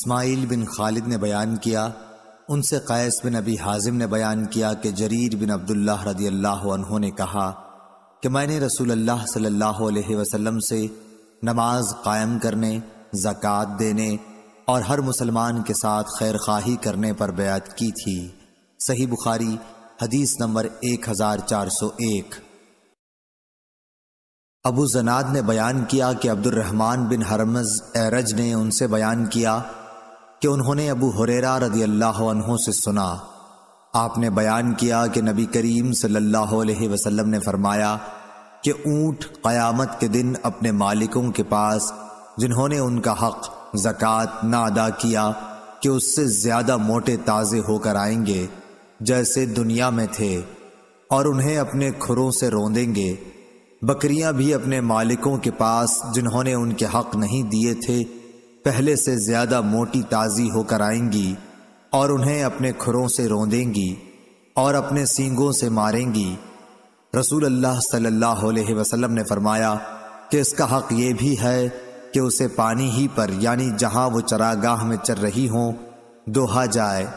इस्माइल बिन खालिद ने बयान किया उनसे कैस बिन अबी हाजिम ने बयान किया कि जरीर बिन अब्दुल्ला रदी अल्लाह ने कहा कि मैंने रसूल अल्लाह सल्लल्लाहु अलैहि वसल्लम से नमाज कायम करने ज़क़़त देने और हर मुसलमान के साथ खैर खाही करने पर बयात की थी सही बुखारी हदीस नंबर 1401 अबू जनाद ने बयान किया कि अब्दुलरहमान बिन हरमज एरज ने उनसे बयान किया कि उन्होंने अबू हुरेरा रदी अल्लाह से सुना आपने बयान किया कि नबी करीम सल्लल्लाहु अलैहि वसल्लम ने फरमाया कि ऊंट क़यामत के दिन अपने मालिकों के पास जिन्होंने उनका हक जक़ात ना अदा किया कि उससे ज़्यादा मोटे ताज़े होकर आएंगे जैसे दुनिया में थे और उन्हें अपने खुरों से रोंदेंगे बकरियां भी अपने मालिकों के पास जिन्होंने उनके हक नहीं दिए थे पहले से ज्यादा मोटी ताजी होकर आएंगी और उन्हें अपने खुरों से रोंदेंगी और अपने सींगों से मारेंगी रसूल अल्लाह सल्लल्लाहु अलैहि वसल्लम ने फरमाया कि इसका हक ये भी है कि उसे पानी ही पर यानी जहां वो चरागाह में चर रही हो दोहा जाए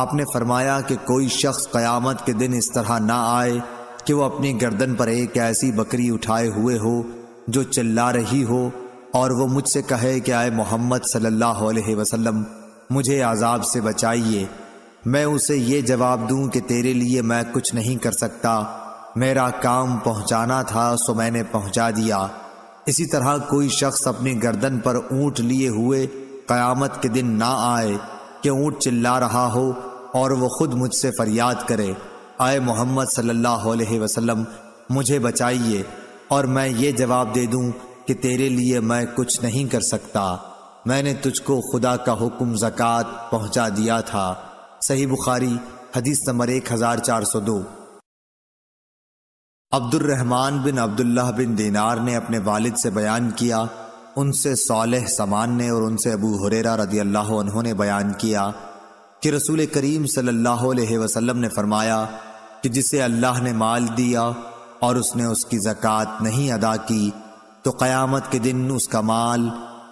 आपने फरमाया कि कोई शख्स क़यामत के दिन इस तरह ना आए कि वो अपनी गर्दन पर एक ऐसी बकरी उठाए हुए हो जो चिल्ला रही हो और वो मुझसे कहे कि आए मोहम्मद सल्लल्लाहु अलैहि वसल्लम मुझे आज़ाब से बचाइए मैं उसे ये जवाब दूं कि तेरे लिए मैं कुछ नहीं कर सकता मेरा काम पहुंचाना था सो मैंने पहुंचा दिया इसी तरह कोई शख्स अपनी गर्दन पर ऊंट लिए हुए क़यामत के दिन ना आए कि ऊंट चिल्ला रहा हो और वो खुद मुझसे फरियाद करे आए मोहम्मद सल्लल्लाहु अलैहि वसल्लम मुझे बचाइए और मैं ये जवाब दे दूं कि तेरे लिए मैं कुछ नहीं कर सकता मैंने तुझको खुदा का हुक्म जक़ात पहुंचा दिया था सही बुखारी हदीस नंबर एक हजार चार सौ दो अब्दुलरहमान बिन अब्दुल्ला बिन दीनार ने अपने वालिद से बयान किया उनसे सालह समान ने और उनसे अबू हुरेरा रदी अल्लाह उन्होंने बयान किया कि रसूल करीम सल्लल्लाहु अलैहि वसल्लम ने फरमाया कि जिसे अल्लाह ने माल दिया और उसने उसकी जक़ात नहीं अदा की तो क़यामत के दिन उसका माल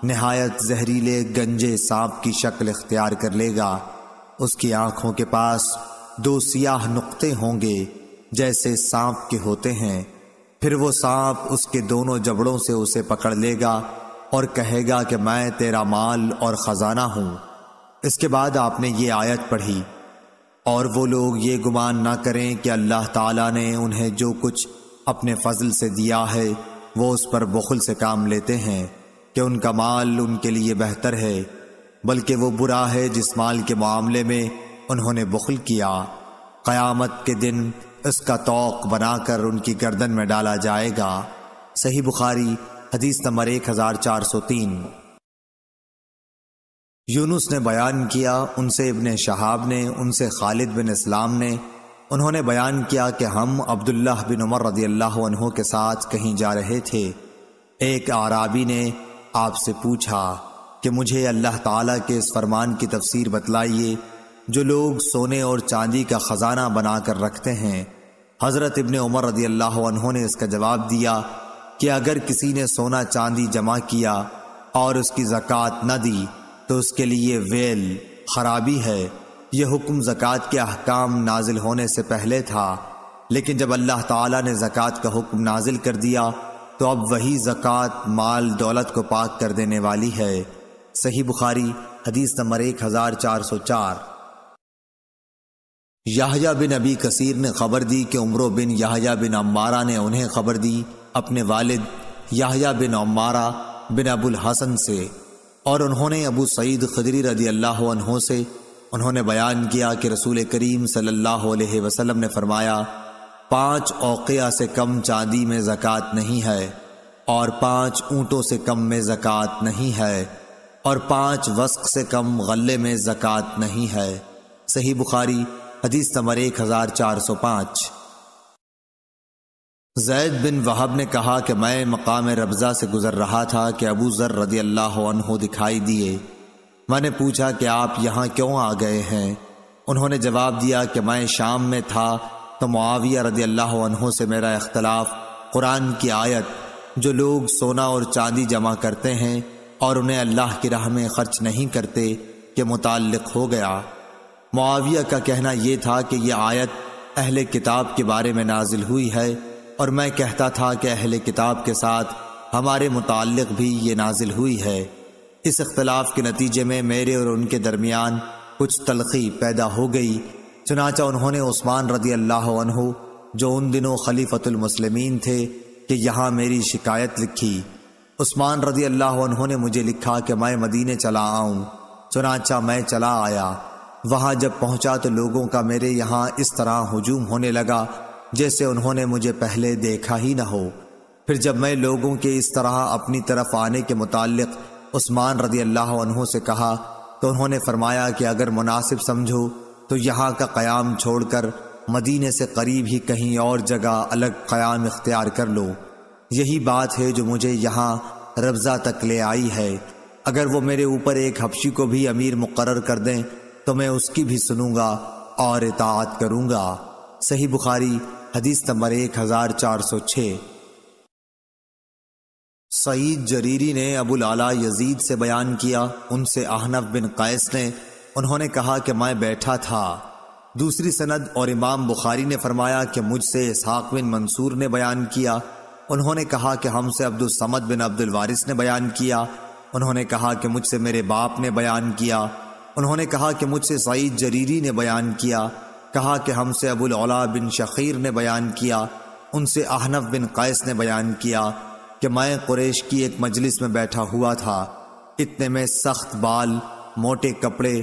नहायत जहरीले गंजे सांप की शक्ल इख्तियार कर लेगा उसकी आंखों के पास दो सियाह नुक्ते होंगे जैसे सांप के होते हैं फिर वो सांप उसके दोनों जबड़ों से उसे पकड़ लेगा और कहेगा कि मैं तेरा माल और ख़जाना हूँ इसके बाद आपने ये आयत पढ़ी और वो लोग ये गुमान ना करें कि अल्लाह ताला ने उन्हें जो कुछ अपने फजल से दिया है वो उस पर बखुल से काम लेते हैं कि उनका माल उनके लिए बेहतर है बल्कि वो बुरा है जिस माल के मामले में उन्होंने बखुल किया क़यामत के दिन उसका तोक बनाकर उनकी गर्दन में डाला जाएगा सही बुखारी हदीस नंबर एक हजार चार सौ तीन यूनुस ने बयान किया उनसे इबन शहाब ने उनसे खालिद बिन इस्लाम ने उन्होंने बयान किया कि हम अब्दुल्ला बिन उमर रदी अल्लाह के साथ कहीं जा रहे थे एक आराबी ने आपसे पूछा कि मुझे अल्लाह ताला के इस फरमान की तफसीर बतलाइए जो लोग सोने और चांदी का ख़जाना बनाकर रखते हैं हज़रत इबन उमर रदी अल्लाह ने इसका जवाब दिया कि अगर किसी ने सोना चांदी जमा किया और उसकी ज़क़़त न दी तो उसके लिए वेल खराबी है यह हुक्म जक़ात के अहकाम नाजिल होने से पहले था लेकिन जब अल्लाह ताला ने जक़ात का हुक्म नाजिल कर दिया तो अब वही जक़ात माल दौलत को पाक कर देने वाली है सही बुखारी हदीस नंबर एक हज़ार चार सौ चार याहया बिन अबी कसीर ने खबर दी कि उम्र बिन याहया बिन अम्मारा ने उन्हें खबर दी अपने वालिद याहया बिन अम्मारा बिन अबुल हसन से और उन्होंने अबू सईद खदरी रदी अल्लाह से उन्होंने बयान किया कि रसूल करीम सल्लल्लाहु अलैहि वसल्लम ने फरमाया पांच औक़िया से कम चांदी में ज़क़़त नहीं है और पाँच ऊँटों से कम में ज़क़़त नहीं है और पाँच वस्क से कम गले में ज़क़़त नहीं है सही बुखारी हदीस नंबर एक हज़ार चार सौ पाँच जैद बिन वहाब ने कहा कि मैं मकाम रबजा से गुजर रहा था कि अबू जर रदी अल्लाह दिखाई दिए मैंने पूछा कि आप यहाँ क्यों आ गए हैं उन्होंने जवाब दिया कि मैं शाम में था तो मुआविया रदी अल्लाह से मेरा इख्तलाफ कुरान की आयत जो लोग सोना और चांदी जमा करते हैं और उन्हें अल्लाह की राह में खर्च नहीं करते के मुतल हो गया मुआविया का कहना यह था कि यह आयत अहले किताब के बारे में नाजिल हुई है और मैं कहता था कि अहले किताब के साथ हमारे मुतल भी ये नाजिल हुई है इस अख्तलाफ के नतीजे में मेरे और उनके दरमियान कुछ तलखी पैदा हो गई चुनाचा उन्होंने उस्मान रदी अल्लाह जो उन दिनों खलीफतुलमसलमिन थे कि यहाँ मेरी शिकायत लिखी उस्मान रदी अल्लाह ने मुझे लिखा कि मैं मदीने चला आऊँ चुनाचा मैं चला आया वहाँ जब पहुँचा तो लोगों का मेरे यहाँ इस तरह हजूम होने लगा जैसे उन्होंने मुझे पहले देखा ही ना हो फिर जब मैं लोगों के इस तरह अपनी तरफ आने के मुतालिक़ उस्मान रदी अल्लाह से कहा तो उन्होंने फरमाया कि अगर मुनासिब समझो तो यहाँ का क़याम छोड़कर मदीने से करीब ही कहीं और जगह अलग क़याम इख्तियार कर लो यही बात है जो मुझे यहाँ रबज़ा तक ले आई है अगर वो मेरे ऊपर एक हफ्शी को भी अमीर मुकर कर दें तो मैं उसकी भी सुनूंगा और इतात करूंगा सही बुखारी हदीस नंबर एक हज़ार चार सौ छः सईद जरीरी ने अबुल आला यजीद से बयान किया उनसे आहनब बिन कैस ने उन्होंने कहा कि मैं बैठा था दूसरी सनद और इमाम बुखारी ने फरमाया कि मुझसे इसहाक बिन मंसूर ने बयान किया उन्होंने कहा कि हमसे अब्दुलसमद बिन अब्दुल वारिस ने बयान किया उन्होंने कहा कि मुझसे मेरे बाप ने बयान किया उन्होंने कहा कि मुझसे सईद जरीरी ने बयान किया कहा कि हमसे अबुल अला बिन शखीर ने बयान किया उनसे आहनब बिन कैस ने बयान किया कि मैं कुरेश की एक मजलिस में बैठा हुआ था इतने में सख्त बाल मोटे कपड़े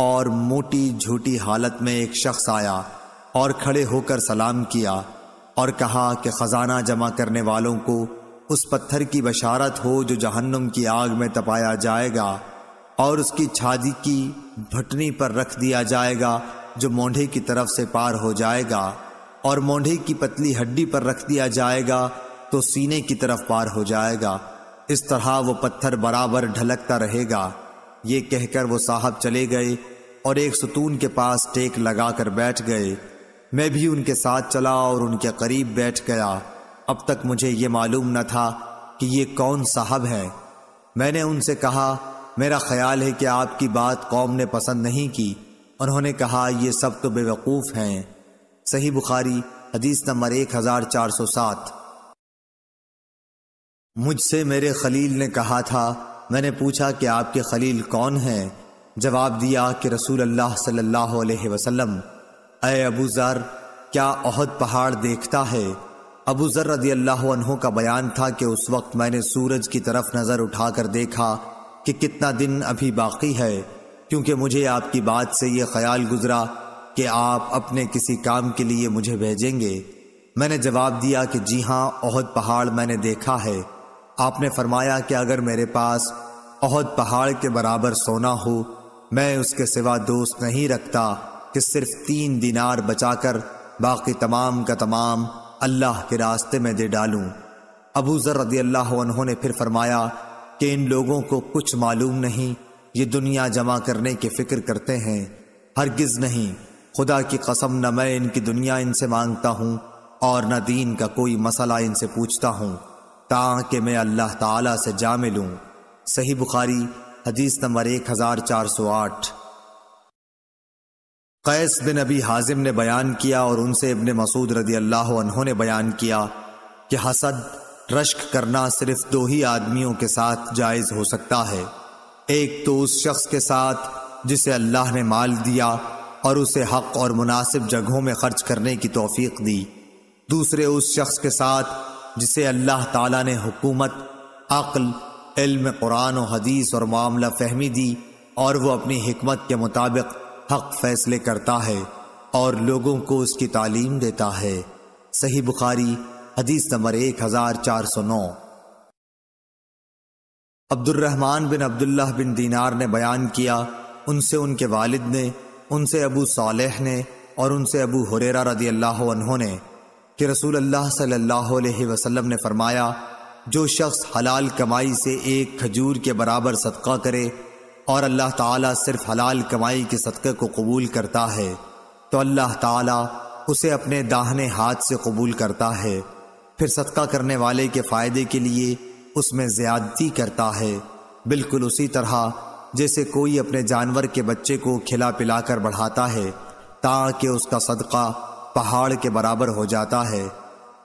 और मोटी झूठी हालत में एक शख्स आया और खड़े होकर सलाम किया और कहा कि ख़जाना जमा करने वालों को उस पत्थर की बशारत हो जो जहन्नुम की आग में तपाया जाएगा और उसकी छादी की भटनी पर रख दिया जाएगा जो मोंढे की तरफ से पार हो जाएगा और मोंढे की पतली हड्डी पर रख दिया जाएगा तो सीने की तरफ पार हो जाएगा इस तरह वो पत्थर बराबर ढलकता रहेगा ये कहकर वो साहब चले गए और एक सुतून के पास टेक लगा कर बैठ गए मैं भी उनके साथ चला और उनके करीब बैठ गया अब तक मुझे ये मालूम न था कि ये कौन साहब हैं मैंने उनसे कहा मेरा ख्याल है कि आपकी बात कौम ने पसंद नहीं की उन्होंने कहा ये सब तो बेवकूफ़ हैं सही बुखारी हदीस नंबर एक हज़ार चार सौ सात मुझसे मेरे खलील ने कहा था मैंने पूछा कि आपके खलील कौन हैं जवाब दिया कि रसूल अल्लाह सल्लल्लाहु अलैहि वसल्लम अय अबू ज़र क्या अहद पहाड़ देखता है अबू ज़र रदी अल्लाह का बयान था कि उस वक्त मैंने सूरज की तरफ नज़र उठाकर देखा कि कितना दिन अभी बाकी है क्योंकि मुझे आपकी बात से यह ख्याल गुजरा कि आप अपने किसी काम के लिए मुझे भेजेंगे मैंने जवाब दिया कि जी हाँ अहद पहाड़ मैंने देखा है आपने फरमाया कि अगर मेरे पास अहद पहाड़ के बराबर सोना हो मैं उसके सिवा दोस्त नहीं रखता कि सिर्फ तीन दिनार बचाकर बाकी तमाम का तमाम अल्लाह के रास्ते में दे डालूं अबू जर रदी अल्लाह उन्होंने फिर फरमाया कि इन लोगों को कुछ मालूम नहीं ये दुनिया जमा करने की फिक्र करते हैं हरगिज नहीं खुदा की कसम न मैं इनकी दुनिया इनसे मांगता हूँ और न दीन का कोई मसला इनसे पूछता हूँ ताकि मैं अल्लाह ताला से जा मिलूं सही बुखारी हदीस नंबर एक हजार चार सौ आठ कैस बिन अबी हाजिम ने बयान किया और उनसे इबन मसूद रदी अल्लाह ने बयान किया कि हसद रश्क करना सिर्फ दो ही आदमियों के साथ जायज़ हो सकता है एक तो उस शख्स के साथ जिसे अल्लाह ने माल दिया और उसे हक और मुनासिब जगहों में खर्च करने की तोफीक दी दूसरे उस शख्स के साथ जिसे अल्लाह ताला ने हुकूमत अक्ल इल्म कुरान और हदीस और मामला फहमी दी और वो अपनी हमत के मुताबिक हक फैसले करता है और लोगों को उसकी तालीम देता है सही बुखारी हदीस नंबर एक हजार चार सौ नौ अब्दुलरहमान बिन अब्दुल्ला बिन दीनार ने बयान किया उनसे उनके वालिद ने उनसे अबू सालेह ने और उनसे अबू हुररा रदी अल्लाह ने कि रसूल अल्लाह सल्लल्लाहु अलैहि वसल्लम ने फरमाया जो शख्स हलाल कमाई से एक खजूर के बराबर सदका करे और अल्लाह ताला सिर्फ हलाल कमाई के सदक़े को कबूल करता है तो अल्लाह ताला उसे अपने दाहने हाथ से कबूल करता है फिर सदका करने वाले के फ़ायदे के लिए उसमें ज़्यादती करता है बिल्कुल उसी तरह जैसे कोई अपने जानवर के बच्चे को खिला पिला कर बढ़ाता है ताकि उसका सदका पहाड़ के बराबर हो जाता है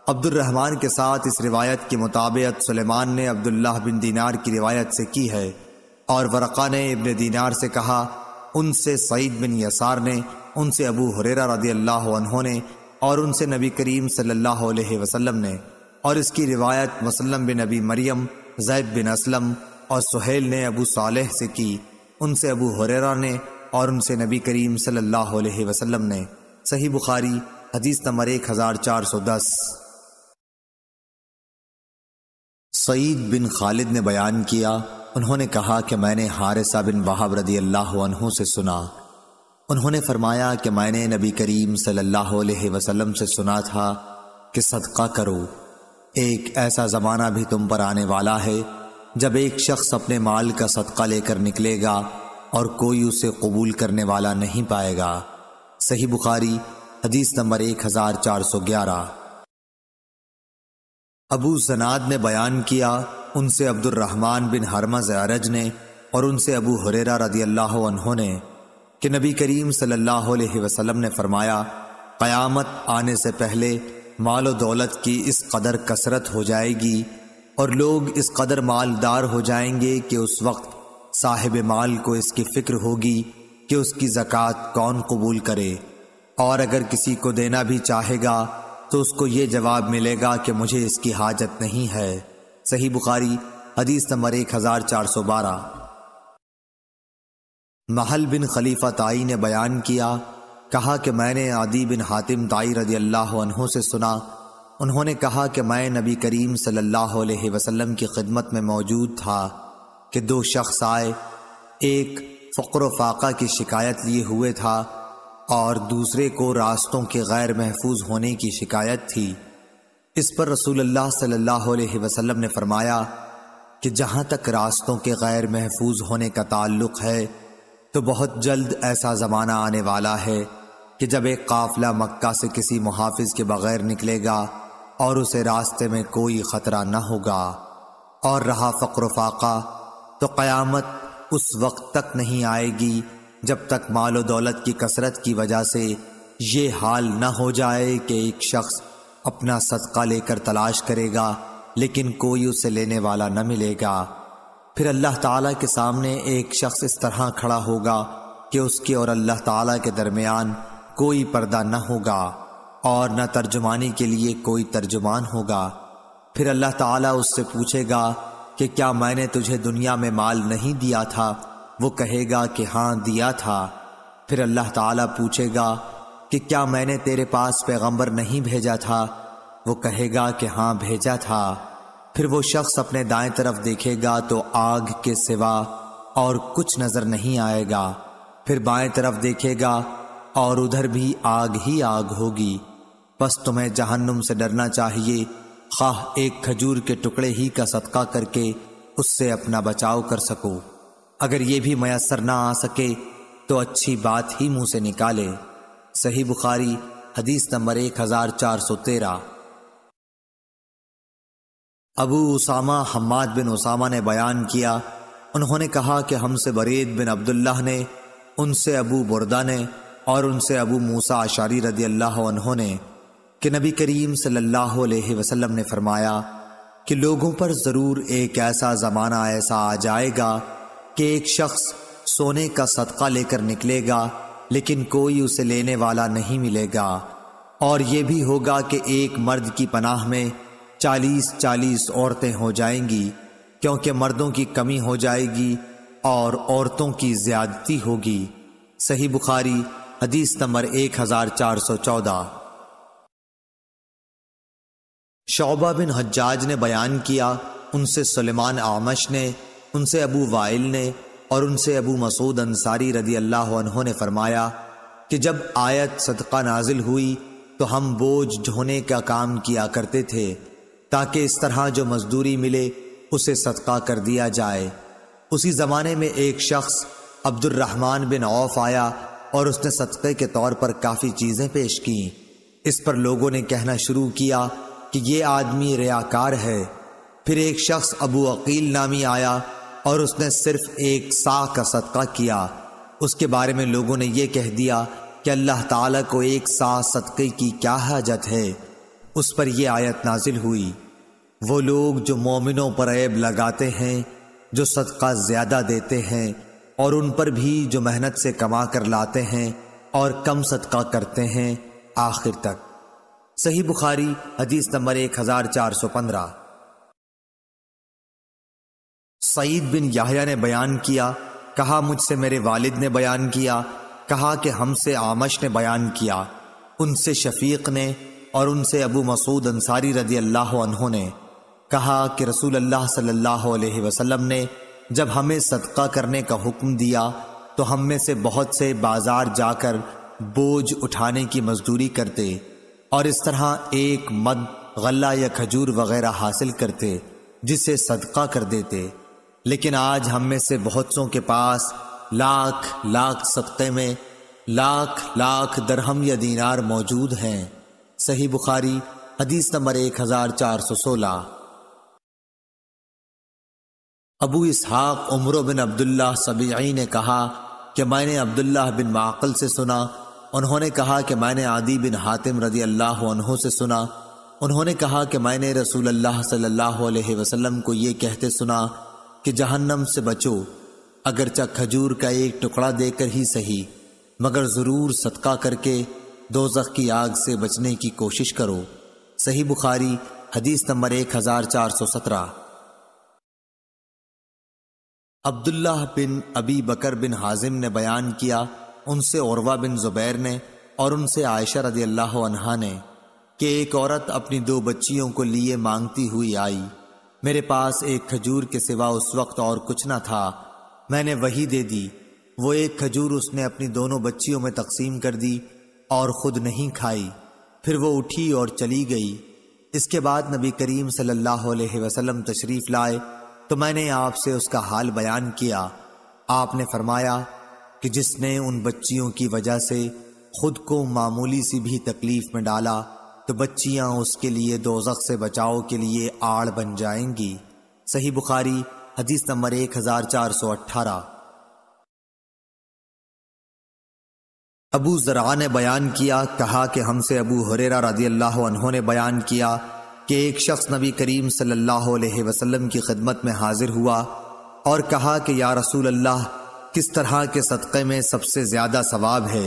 अब्दुलरहमान के साथ इस रिवायत के मुताबियत सुलेमान ने अब्दुल्ला बिन दीनार की रिवायत से की है और वरक़ा ने इबन दीनार से कहा उनसे सईद बिन यसार ने उनसे अबू हुरेरा रदी अल्लाह ने और उनसे नबी करीम सल्लल्लाहु अलैहि वसल्लम ने और इसकी रिवायत वसल्लम बिन नबी मरियम जैद बिन असलम और सुहेल ने अबू सालेह से की उनसे अबू हुरेरा ने और उनसे नबी करीम सल्लल्लाहु अलैहि वसल्लम ने सही बुखारी हदीस नंबर एक हज़ार चार सौ दस सईद बिन खालिद ने बयान किया उन्होंने कहा कि मैंने हारिसा बिन वहाब रदी अल्लाह से सुना उन्होंने फरमाया कि मैंने नबी करीम सल्लल्लाहु अलैहि वसल्लम से सुना था कि सदका करो एक ऐसा ज़माना भी तुम पर आने वाला है जब एक शख्स अपने माल का सदका लेकर निकलेगा और कोई उसे कबूल करने वाला नहीं पाएगा सही बुखारी हदीस नंबर एक हजार चार सौ ग्यारह अबू जनाद ने बयान किया उनसे अब्दुलरहमान बिन हरमा जयारज ने और उनसे अबू हुरेरा रदी अल्लाह ने कि नबी करीम सल्लल्लाहु अलैहि वसल्लम ने फरमाया क़यामत आने से पहले माल दौलत की इस कदर कसरत हो जाएगी और लोग इस कदर मालदार हो जाएंगे कि उस वक्त साहिब माल को इसकी फ़िक्र होगी कि उसकी ज़क़़त कौन कबूल करे और अगर किसी को देना भी चाहेगा तो उसको ये जवाब मिलेगा कि मुझे इसकी हाजत नहीं है सही बुखारी हदीस नंबर एक हजार चार सौ बारह महल बिन खलीफा ताई ने बयान किया कहा कि मैंने आदि बिन हातिम ताई रजी अल्लाह से सुना उन्होंने कहा कि मैं नबी करीम सल्लल्लाहु अलैहि वसल्लम की खिदमत में मौजूद था कि दो शख्स आए एक फ़क्र फाका की शिकायत लिए हुए था और दूसरे को रास्तों के गैर महफूज होने की शिकायत थी इस पर रसूलुल्लाह सल्लल्लाहु अलैहि वसल्लम ने फरमाया कि जहाँ तक रास्तों के गैर महफूज होने का ताल्लुक है तो बहुत जल्द ऐसा ज़माना आने वाला है कि जब एक काफिला मक्का से किसी मुहाफिज के बगैर निकलेगा और उसे रास्ते में कोई ख़तरा न होगा और रहा फ़क्र फाका तो क़यामत उस वक्त तक नहीं आएगी जब तक माल दौलत की कसरत की वजह से ये हाल न हो जाए कि एक शख्स अपना सदका लेकर तलाश करेगा लेकिन कोई उसे लेने वाला न मिलेगा फिर अल्लाह ताला के सामने एक शख्स इस तरह खड़ा होगा कि उसके और अल्लाह ताला के दरमियान कोई पर्दा न होगा और न तर्जुमानी के लिए कोई तर्जुमान होगा फिर अल्लाह ताला उससे पूछेगा कि क्या मैंने तुझे दुनिया में माल नहीं दिया था वो कहेगा कि हाँ दिया था फिर अल्लाह ताला पूछेगा कि क्या मैंने तेरे पास पैगंबर नहीं भेजा था वो कहेगा कि हाँ भेजा था फिर वो शख्स अपने दाएं तरफ देखेगा तो आग के सिवा और कुछ नजर नहीं आएगा फिर बाएं तरफ देखेगा और उधर भी आग ही आग होगी बस तुम्हें जहन्नुम से डरना चाहिए खाह एक खजूर के टुकड़े ही का सदका करके उससे अपना बचाव कर सको अगर ये भी मयसर ना आ सके तो अच्छी बात ही मुंह से निकाले सही बुखारी हदीस नंबर एक हजार चार सौ तेरह अबू उसामा हम्माद बिन उसामा ने बयान किया उन्होंने कहा कि हमसे बरीद बिन अब्दुल्लाह ने उनसे अबू बुरदा ने और उनसे अबू मूसा आशारी रदी अल्लाह उन्होंने कि नबी करीम सल्लल्लाहु अलैहि वसल्लम ने फरमाया कि लोगों पर ज़रूर एक ऐसा ज़माना ऐसा आ जाएगा कि एक शख्स सोने का सदका लेकर निकलेगा लेकिन कोई उसे लेने वाला नहीं मिलेगा और यह भी होगा कि एक मर्द की पनाह में चालीस चालीस औरतें हो जाएंगी क्योंकि मर्दों की कमी हो जाएगी और औरतों की ज्यादती होगी सही बुखारी हदीस नंबर एक हजार चार सौ चौदह शौबा बिन हज्जाज ने बयान किया उनसे सुलेमान आमश ने उनसे अबू वाइल ने और उनसे अबू मसूद अंसारी रदी अल्लाह ने फरमाया कि जब आयत सदका नाजिल हुई तो हम बोझ ढोने का काम किया करते थे ताकि इस तरह जो मजदूरी मिले उसे सदका कर दिया जाए उसी ज़माने में एक शख्स अब्दुलरहमान बिन औफ आया और उसने सदक़े के तौर पर काफ़ी चीज़ें पेश कीं इस पर लोगों ने कहना शुरू किया कि ये आदमी रयाकार है फिर एक शख्स अबू अकील नामी आया और उसने सिर्फ एक साह का सदका किया उसके बारे में लोगों ने यह कह दिया कि अल्लाह ताला को एक साह सदक़े की क्या हाजत है उस पर यह आयत नाजिल हुई वो लोग जो मोमिनों पर ऐब लगाते हैं जो सदका ज़्यादा देते हैं और उन पर भी जो मेहनत से कमा कर लाते हैं और कम सदका करते हैं आखिर तक सही बुखारी हदीस नंबर एक हज़ार चार सौ पंद्रह सईद बिन याहिया ने बयान किया कहा मुझसे मेरे वालिद ने बयान किया कहा कि हमसे आमश ने बयान किया उनसे शफीक ने और उनसे अबू मसूद अंसारी रजी अल्लाह ने कहा कि रसूल अल्लाह सल्लल्लाहु अलैहि वसल्लम ने जब हमें सदका करने का हुक्म दिया तो हम में से बहुत से बाजार जाकर बोझ उठाने की मजदूरी करते और इस तरह एक मद गला या खजूर वगैरह हासिल करते जिसे सदका कर देते लेकिन आज हम में से बहुत सों के पास लाख लाख सख्ते में लाख लाख दरहम या दीनार मौजूद हैं सही बुखारी हदीस नंबर एक हजार चार सौ सोलह अबू इसहाक उम्र बिन अब्दुल्ला सबई ने कहा कि मैंने अब्दुल्ला बिन माकल से सुना उन्होंने कहा कि मैंने आदि बिन हातिम रजी अल्लाह से सुना उन्होंने कहा कि मैंने रसूल अल्लाह सल्लल्लाहु अलैहि वसल्लम को ये कहते सुना कि जहन्नम से बचो अगरचा खजूर का एक टुकड़ा देकर ही सही मगर ज़रूर सदका करके दोजख की आग से बचने की कोशिश करो सही बुखारी हदीस नंबर एक हजार चार सौ सत्रह अब्दुल्लाह बिन अबी बकर बिन हाजिम ने बयान किया उनसे औरवा बिन जुबैर ने और उनसे आयशा रदी अल्लाह ने कि एक औरत अपनी दो बच्चियों को लिए मांगती हुई आई मेरे पास एक खजूर के सिवा उस वक्त और कुछ ना था मैंने वही दे दी वो एक खजूर उसने अपनी दोनों बच्चियों में तकसीम कर दी और खुद नहीं खाई फिर वो उठी और चली गई इसके बाद नबी करीम सल्लल्लाहु अलैहि वसल्लम तशरीफ़ लाए तो मैंने आपसे उसका हाल बयान किया आपने फरमाया कि जिसने उन बच्चियों की वजह से खुद को मामूली सी भी तकलीफ में डाला तो बच्चियां उसके लिए दोजख से बचाव के लिए आड़ बन जाएंगी सही बुखारी हदीस नंबर एक हजार चार सौ अट्ठारह अबू जरा ने बयान किया कहा कि हमसे अबू हुरेरा रजी अल्लाह ने बयान किया कि एक शख्स नबी करीम सल्लल्लाहु अलैहि वसल्लम की खिदमत में हाजिर हुआ और कहा कि या रसूल अल्लाह किस तरह के सदक़े में सबसे ज़्यादा सवाब है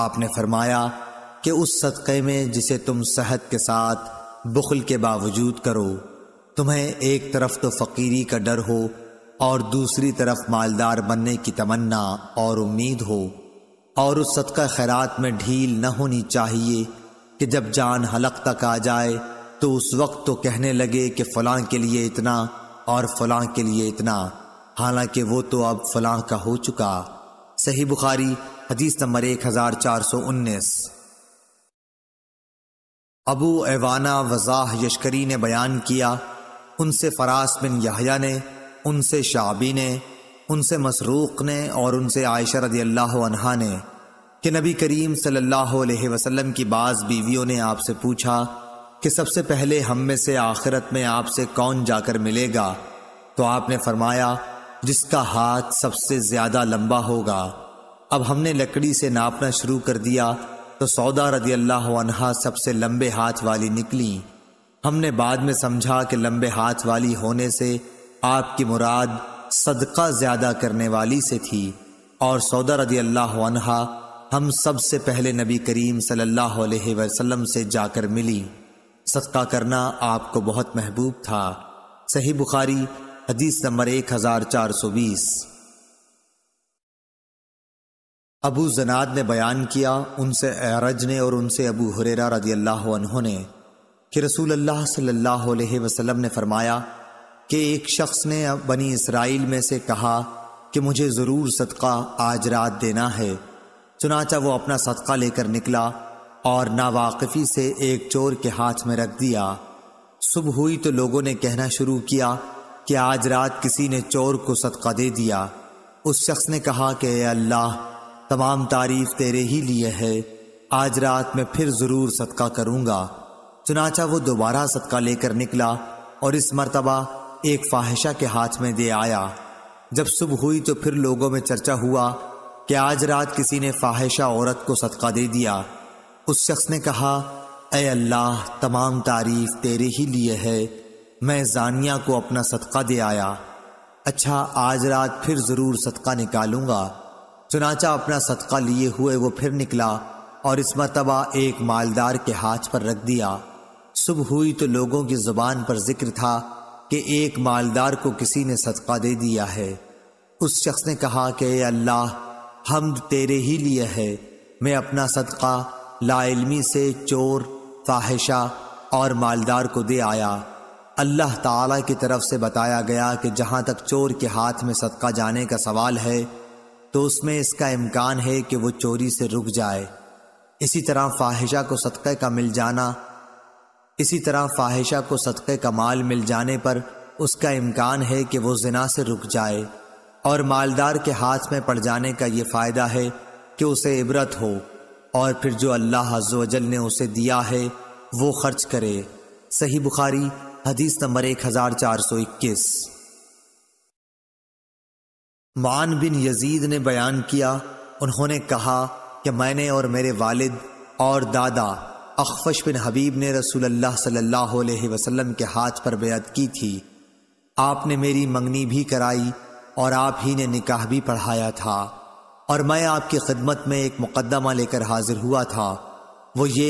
आपने फरमाया कि उस सदक़े में जिसे तुम सेहत के साथ बुखल के बावजूद करो तुम्हें एक तरफ तो फ़कीरी का डर हो और दूसरी तरफ मालदार बनने की तमन्ना और उम्मीद हो और उस सदका खैरात में ढील न होनी चाहिए कि जब जान हलक तक आ जाए तो उस वक्त तो कहने लगे कि फ़लाँ के लिए इतना और फ़लाँ के लिए इतना हालांकि वो तो अब फ़लाँ का हो चुका सही बुखारी हदीस नंबर एक हज़ार चार सौ उन्नीस अबू एवाना वजाह यशकरी ने बयान किया उनसे फरास बिन यहया ने उनसे शाबी ने उनसे मसरूक ने और उनसे आयशा रदी अल्लाह अनहा ने कि नबी करीम सल्लल्लाहु अलैहि वसल्लम की बाज़ बीवियों ने आपसे पूछा कि सबसे पहले हम में से आखिरत में आपसे कौन जाकर मिलेगा तो आपने फरमाया जिसका हाथ सबसे ज़्यादा लंबा होगा अब हमने लकड़ी से नापना शुरू कर दिया तो सौदा रदी अल्लाह अनहा सबसे लंबे हाथ वाली निकली हमने बाद में समझा कि लंबे हाथ वाली होने से आपकी मुराद सदका ज्यादा करने वाली से थी और सौदा रदी अल्लाह अनहा हम सबसे पहले नबी करीम सल्लल्लाहु अलैहि वसल्लम से जाकर मिली सदका करना आपको बहुत महबूब था सही बुखारी हदीस नंबर एक हजार चार सौ बीस अबू जनाद ने बयान किया उनसे एरज ने और उनसे अबू हुरेरा रजी अल्लाह ने कि रसूल अल्लाह सल्लल्लाहु अलैहि वसल्लम ने फरमाया कि एक शख्स ने बनी इसराइल में से कहा कि मुझे ज़रूर सदका आज रात देना है चुनाचा वो अपना सदका लेकर निकला और नावाकफ़ी से एक चोर के हाथ में रख दिया सुबह हुई तो लोगों ने कहना शुरू किया कि आज रात किसी ने चोर को सदका दे दिया उस शख्स ने कहा कि अल्लाह तमाम तारीफ तेरे ही लिए है आज रात मैं फिर जरूर सदका करूंगा चुनाचा वो दोबारा सदका लेकर निकला और इस मरतबा एक फाहिशा के हाथ में दे आया जब सुबह हुई तो फिर लोगों में चर्चा हुआ कि आज रात किसी ने फाहिशा औरत को सदका दे दिया उस शख्स ने कहा अय अल्लाह तमाम तारीफ तेरे ही लिए है मैं जानिया को अपना सदका दे आया अच्छा आज रात फिर ज़रूर सदका निकालूंगा चुनाचा अपना सदका लिए हुए वो फिर निकला और इस मरतबा एक मालदार के हाथ पर रख दिया सुबह हुई तो लोगों की जुबान पर जिक्र था कि एक मालदार को किसी ने सदका दे दिया है उस शख्स ने कहा कि अल्लाह हमद तेरे ही लिए है मैं अपना सदका लाइलमी से चोर फाहिशा और मालदार को दे आया अल्लाह ताला की तरफ से बताया गया कि जहाँ तक चोर के हाथ में सदका जाने का सवाल है तो उसमें इसका इम्कान है कि वो चोरी से रुक जाए इसी तरह फाहिशा को सदक़े का मिल जाना इसी तरह फाहिशा को सदक़े का माल मिल जाने पर उसका इम्कान है कि वो जना से रुक जाए और मालदार के हाथ में पड़ जाने का ये फ़ायदा है कि उसे इबरत हो और फिर जो अल्लाह हज़ल ने उसे दिया है वो खर्च करे सही बुखारी हदीस नंबर एक हज़ार चार सौ इक्कीस मान बिन यजीद ने बयान किया उन्होंने कहा कि मैंने और मेरे वालिद और दादा अखफश बिन हबीब ने रसूल अल्लाह सल्लल्लाहु अलैहि वसल्लम के हाथ पर बेत की थी आपने मेरी मंगनी भी कराई और आप ही ने निकाह भी पढ़ाया था और मैं आपकी खिदमत में एक मुकदमा लेकर हाजिर हुआ था वो ये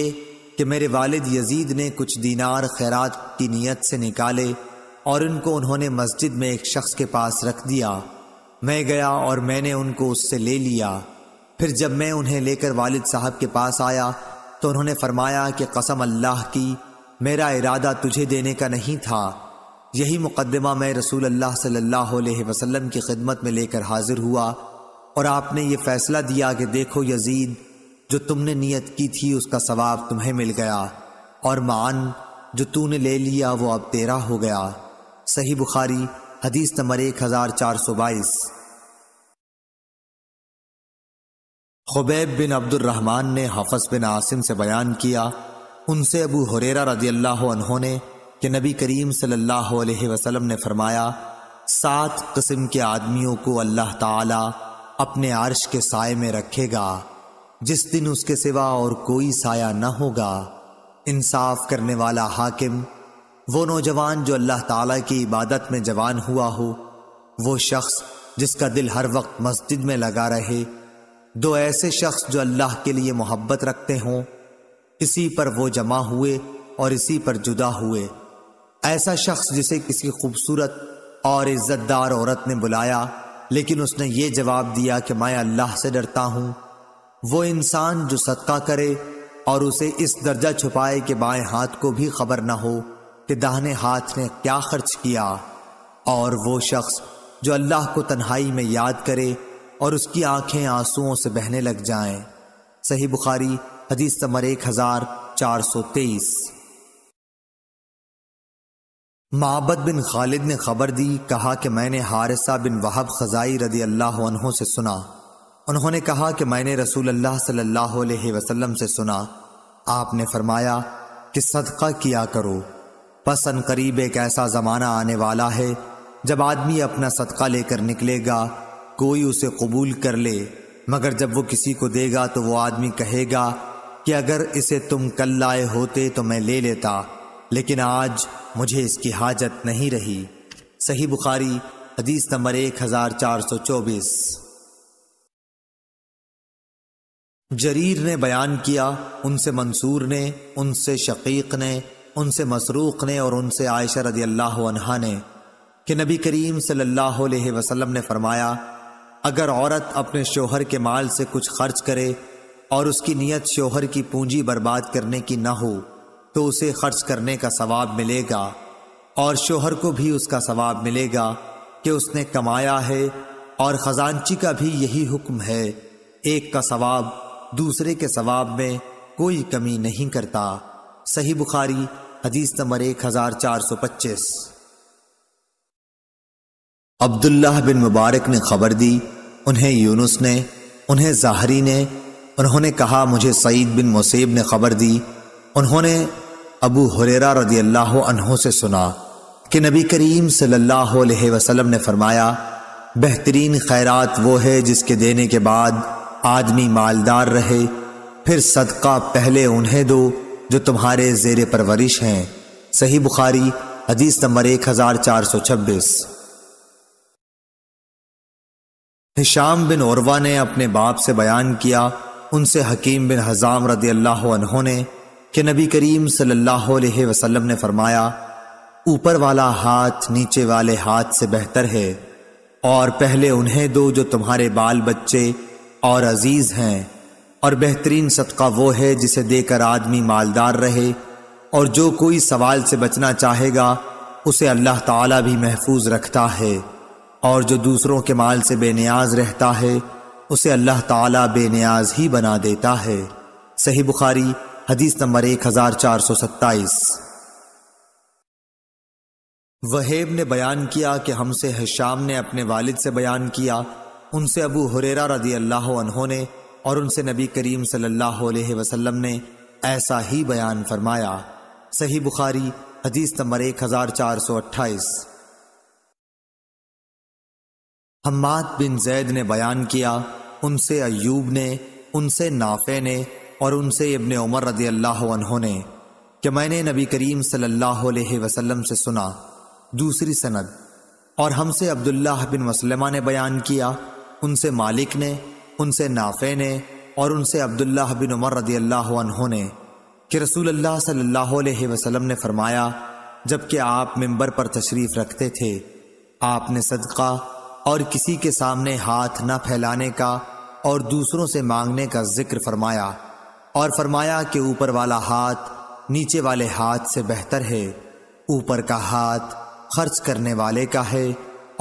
कि मेरे वालिद यजीद ने कुछ दीनार खैरात की नीयत से निकाले और उनको उन्होंने मस्जिद में एक शख्स के पास रख दिया मैं गया और मैंने उनको उससे ले लिया फिर जब मैं उन्हें लेकर वालिद साहब के पास आया तो उन्होंने फरमाया कि कसम अल्लाह की मेरा इरादा तुझे देने का नहीं था यही मुकदमा मैं रसूल अल्लाह सल्लल्लाहु अलैहि वसल्लम की खिदमत में लेकर हाजिर हुआ और आपने ये फैसला दिया कि देखो यजीद जो तुमने नियत की थी उसका सवाब तुम्हें मिल गया और मान जो तूने ले लिया वो अब तेरा हो गया सही बुखारी हदीस नंबर एक हजार चार सौ बाईस खुबैब बिन अब्दुलरहमान ने हफस बिन आसिम से बयान किया उनसे अबू हुरेरा रजी अल्लाह ने कि नबी करीम सल्लल्लाहु अलैहि वसल्लम ने फरमाया सात किस्म के आदमियों को अल्लाह ताला अपने आर्श के साय में रखेगा जिस दिन उसके सिवा और कोई साया न होगा इंसाफ करने वाला हाकिम वो नौजवान जो अल्लाह ताला की इबादत में जवान हुआ हो वो शख्स जिसका दिल हर वक्त मस्जिद में लगा रहे दो ऐसे शख्स जो अल्लाह के लिए मोहब्बत रखते हों इसी पर वो जमा हुए और इसी पर जुदा हुए ऐसा शख्स जिसे किसी खूबसूरत और इज्जतदार औरत ने बुलाया लेकिन उसने ये जवाब दिया कि मैं अल्लाह से डरता हूँ वो इंसान जो सदका करे और उसे इस दर्जा छुपाए कि बाएं हाथ को भी खबर ना हो कि दाहने हाथ ने क्या खर्च किया और वो शख्स जो अल्लाह को तन्हाई में याद करे और उसकी आंखें आंसुओं से बहने लग जाएं। सही बुखारी हदीस नंबर एक हजार चार सौ तेईस महाबद बिन खालिद ने खबर दी कहा कि मैंने हारिसा बिन वहब खजाई रदी अल्लाह से सुना उन्होंने कहा कि मैंने रसूल अल्लाह सल्लल्लाहु अलैहि वसल्लम से सुना आपने फरमाया कि सदका किया करो पसन करीब एक ऐसा ज़माना आने वाला है जब आदमी अपना सदका लेकर निकलेगा कोई उसे कबूल कर ले मगर जब वो किसी को देगा तो वो आदमी कहेगा कि अगर इसे तुम कल लाए होते तो मैं ले लेता लेकिन आज मुझे इसकी हाजत नहीं रही सही बुखारी हदीस नंबर एक हजार चार सौ चौबीस जरीर ने बयान किया उनसे मंसूर ने उनसे शकीक ने उनसे मसरूक़ ने और उनसे आयशा रदी अल्लाह ने कि नबी करीम सल्लल्लाहु अलैहि वसल्लम ने फरमाया अगर औरत अपने शोहर के माल से कुछ खर्च करे और उसकी नीयत शोहर की पूंजी बर्बाद करने की ना हो तो उसे खर्च करने का सवाब मिलेगा और शोहर को भी उसका सवाब मिलेगा कि उसने कमाया है और खजानची का भी यही हुक्म है एक का सवाब दूसरे के सवाब में कोई कमी नहीं करता सही बुखारी हदीस नंबर एक हजार चार सौ पच्चीस अब्दुल्लाह बिन मुबारक ने खबर दी उन्हें यूनुस ने उन्हें जाहरी ने उन्होंने कहा मुझे सईद बिन मुसीब ने खबर दी उन्होंने अबू हुरेरा रदी अल्लाह अनहों से सुना कि नबी करीम सल्लल्लाहु अलैहि वसल्लम ने फरमाया बेहतरीन खैरात वो है जिसके देने के बाद आदमी मालदार रहे फिर सदका पहले उन्हें दो जो तुम्हारे जेर परवरिश हैं सही बुखारी हदीस नंबर एक हजार चार सौ छब्बीस हिशाम बिन औरवा ने अपने बाप से बयान किया उनसे हकीम बिन हजाम रदी अल्लाह ने कि नबी करीम सल्लल्लाहु अलैहि वसल्लम ने फरमाया ऊपर वाला हाथ नीचे वाले हाथ से बेहतर है और पहले उन्हें दो जो तुम्हारे बाल बच्चे और अजीज हैं और बेहतरीन सदका वो है जिसे देकर आदमी मालदार रहे और जो कोई सवाल से बचना चाहेगा उसे अल्लाह ताला भी महफूज रखता है और जो दूसरों के माल से बेनियाज रहता है उसे अल्लाह ताला बेनियाज ही बना देता है सही बुखारी हदीस नंबर एक हजार चार सौ सत्ताईस वहेब ने बयान किया कि हमसे हशाम ने अपने वालिद से बयान किया उनसे अबू हुरेरा रजी अल्लाह ने और उनसे नबी करीम सल्लल्लाहु अलैहि वसल्लम ने ऐसा ही बयान फरमाया सही बुखारी हदीस नंबर एक हजार चार सौ अट्ठाईस हम्माद बिन जैद ने बयान किया उनसे अयूब ने उनसे नाफे ने और उनसे इबन उमर रदी अल्लाह ने कि मैंने नबी करीम सल्लल्लाहु अलैहि वसल्लम से सुना दूसरी सनद और हमसे अब्दुल्लाह बिन मसलमा ने बयान किया उनसे मालिक ने उनसे नाफे ने और उनसे अब्दुल्ला बिन उमर रदी अल्लाह ने कि रसूल अल्लाह सल्लल्लाहु अलैहि वसल्लम ने फरमाया जबकि आप मिंबर पर तशरीफ रखते थे आपने सदका और किसी के सामने हाथ न फैलाने का और दूसरों से मांगने का जिक्र फरमाया और फरमाया कि ऊपर वाला हाथ नीचे वाले हाथ से बेहतर है ऊपर का हाथ खर्च करने वाले का है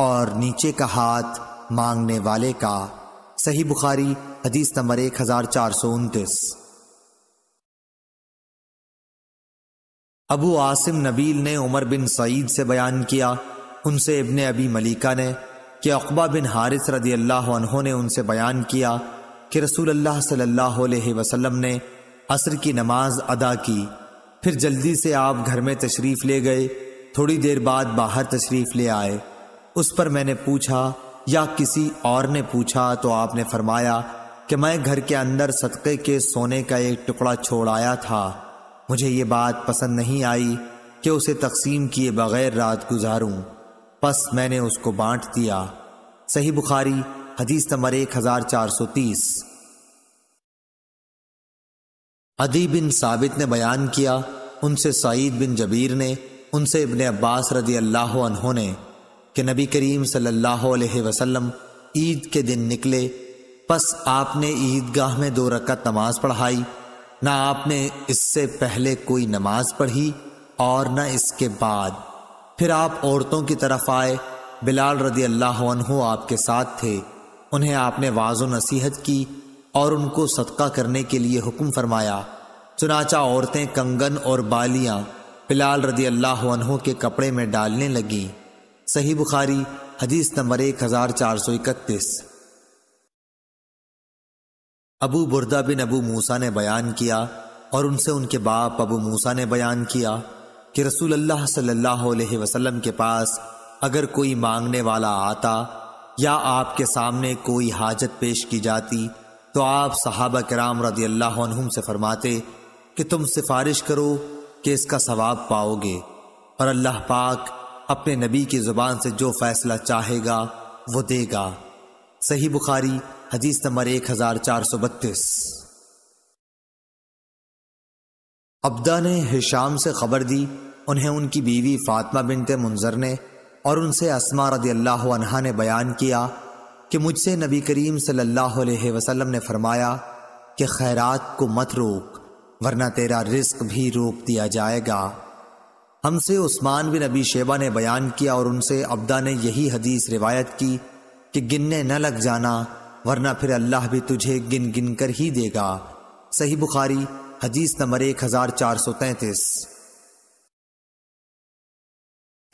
और नीचे का हाथ मांगने वाले का सही बुखारी हदीस नंबर एक हजार चार सौ उनतीस अबू आसिम नबील ने उमर बिन सईद से बयान किया उनसे इबन अबी मलिका ने कि अकबा बिन हारिस रदी अल्लाह ने उनसे बयान किया कि रसूल अल्लाह सल्लल्लाहु अलैहि वसल्लम ने असर की नमाज अदा की फिर जल्दी से आप घर में तशरीफ़ ले गए थोड़ी देर बाद बाहर तशरीफ़ ले आए उस पर मैंने पूछा या किसी और ने पूछा तो आपने फरमाया कि मैं घर के अंदर सदक़े के सोने का एक टुकड़ा छोड़ आया था मुझे ये बात पसंद नहीं आई कि उसे तकसीम किए बगैर रात गुजारूं बस मैंने उसको बांट दिया सही बुखारी हदीस नंबर एक हजार चार सौ तीस अदी बिन साबित ने बयान किया उनसे सईद बिन जबीर ने उनसे इबन अब्बास रदी अल्लाह ने कि नबी करीम सल्लल्लाहु अलैहि वसल्लम ईद के दिन निकले बस आपने ईदगाह में दो रकत नमाज पढ़ाई ना आपने इससे पहले कोई नमाज पढ़ी और न इसके बाद फिर आप औरतों की तरफ आए बिलाल रदी अल्लाह आपके साथ थे उन्हें आपने वाज नसीहत की और उनको सदका करने के लिए हुक्म फरमाया चुनाचा औरतें कंगन और बालियां बिलाल रदी अल्लाह के कपड़े में डालने लगीं सही बुखारी हदीस नंबर एक हजार चार सौ इकतीस अबू बुरदा बिन अबू मूसा ने बयान किया और उनसे उनके बाप अबू मूसा ने बयान किया कि रसूल अल्लाह सल्लल्लाहु अलैहि वसल्लम के पास अगर कोई मांगने वाला आता या आपके सामने कोई हाजत पेश की जाती तो आप सहाबा कराम रदी अल्लाह से फरमाते कि तुम सिफारिश करो कि इसका सवाब पाओगे और अल्लाह पाक अपने नबी की जुबान से जो फैसला चाहेगा वो देगा सही बुखारी हदीस नंबर एक हजार चार सौ बत्तीस अब्दा ने हिशाम से खबर दी उन्हें उनकी बीवी फातिमा बिनते मुंजर ने और उनसे असमा रदी अल्लाह अनहा ने बयान किया कि मुझसे नबी करीम सल्लल्लाहु अलैहि वसल्लम ने फरमाया कि खैरात को मत रोक वरना तेरा रिस्क भी रोक दिया जाएगा हमसे उस्मान बिन अबी शेबा ने बयान किया और उनसे अब्दा ने यही हदीस रिवायत की कि गिनने न लग जाना वरना फिर अल्लाह भी तुझे गिन गिन कर ही देगा सही बुखारी हदीस नंबर एक हजार चार सौ तैतीस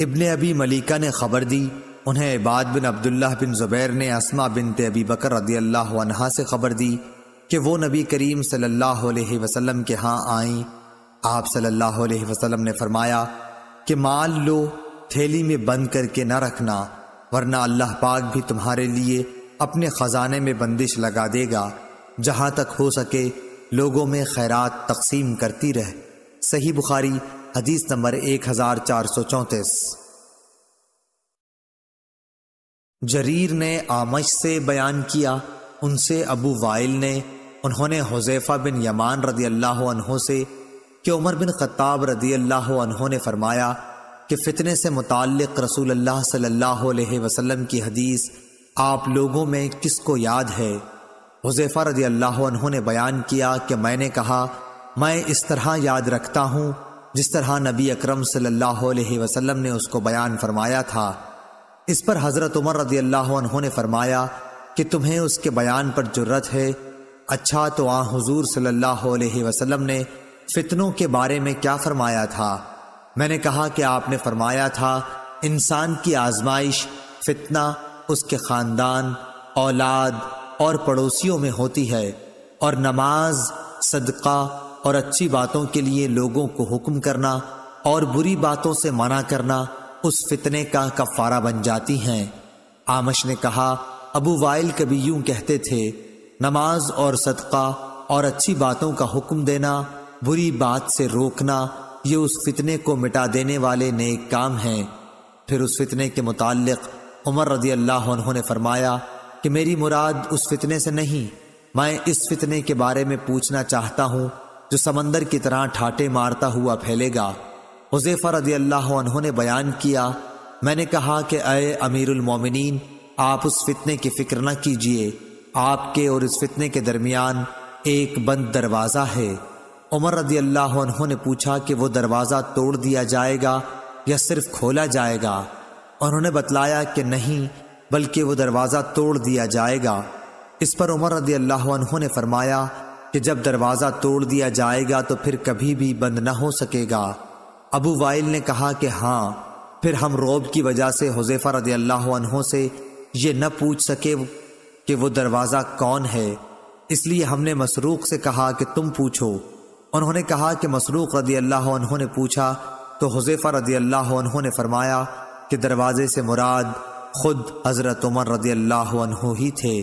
इबन अबी मलिका ने खबर दी उन्हें इबाद बिन अब्दुल्ला बिन जुबैर ने असमा बिन अबी बकर रदी अल्लाह से खबर दी कि वो नबी करीम सल्लल्लाहु अलैहि वसल्लम के यहाँ आईं आप सल्लल्लाहु अलैहि वसल्लम ने फरमाया कि माल लो थैली में बंद करके न रखना वरना अल्लाह पाक भी तुम्हारे लिए अपने ख़जाने में बंदिश लगा देगा जहां तक हो सके लोगों में खैरात तकसीम करती रह सही बुखारी हदीस नंबर एक हजार चार सौ चौंतीस जरीर ने आमश से बयान किया उनसे अबू वाइल ने उन्होंने हुजैफा बिन यमान रदी अल्लाह से कि उमर बिन खत्ताब रदी अल्लाह ने फरमाया कि फ़ितने से मुतक़ रसूल अल्लाह सल्लल्लाहु अलैहि वसल्लम की हदीस आप लोगों में किसको याद है हुजैफा रदी अल्लाह ने बयान किया कि मैंने कहा मैं इस तरह याद रखता हूँ जिस तरह नबी अकरम सल्लल्लाहु अलैहि वसल्लम ने उसको बयान फरमाया था इस पर हज़रत उमर रदी अल्लाह ने फरमाया कि तुम्हें उसके बयान पर जरूरत है अच्छा तो आ हजूर सल्ला वसलम ने फितनों के बारे में क्या फरमाया था मैंने कहा कि आपने फरमाया था इंसान की आजमाइश फितना उसके खानदान औलाद और पड़ोसियों में होती है और नमाज सदका और अच्छी बातों के लिए लोगों को हुक्म करना और बुरी बातों से मना करना उस फितने का कफारा बन जाती हैं आमश ने कहा अबू वाइल कभी यूं कहते थे नमाज और सदका और अच्छी बातों का हुक्म देना बुरी बात से रोकना ये उस फितने को मिटा देने वाले नेक काम हैं फिर उस फितने के मुतालिक उमर रजी अल्लाह उन्होंने फरमाया कि मेरी मुराद उस फितने से नहीं मैं इस फितने के बारे में पूछना चाहता हूँ जो समंदर की तरह ठाटे मारता हुआ फैलेगा हुजैफा रजी अल्लाह उन्होंने बयान किया मैंने कहा कि अय अमीरमिन आप उस फितने की फिक्र न कीजिए आपके और इस फितने के दरमियान एक बंद दरवाज़ा है उमर रदी अल्लाह ने पूछा कि वो दरवाज़ा तोड़ दिया जाएगा या सिर्फ खोला जाएगा उन्होंने बतलाया कि नहीं बल्कि वो दरवाज़ा तोड़ दिया जाएगा इस पर उमर रदी अल्लाह ने फरमाया कि जब दरवाज़ा तोड़ दिया जाएगा तो फिर कभी भी बंद न हो सकेगा अबू वाइल ने कहा कि हाँ फिर हम रोब की वजह से हुजैफा रदी अल्लाह से ये न पूछ सके कि वो दरवाज़ा कौन है इसलिए हमने मसरूक से कहा कि तुम पूछो उन्होंने कहा कि मसरूक रदी अल्लाह ने पूछा तो हुजैफा रदी अल्लाह ने फरमाया कि दरवाजे से मुराद खुद हज़रत उमर रदी अल्लाह ही थे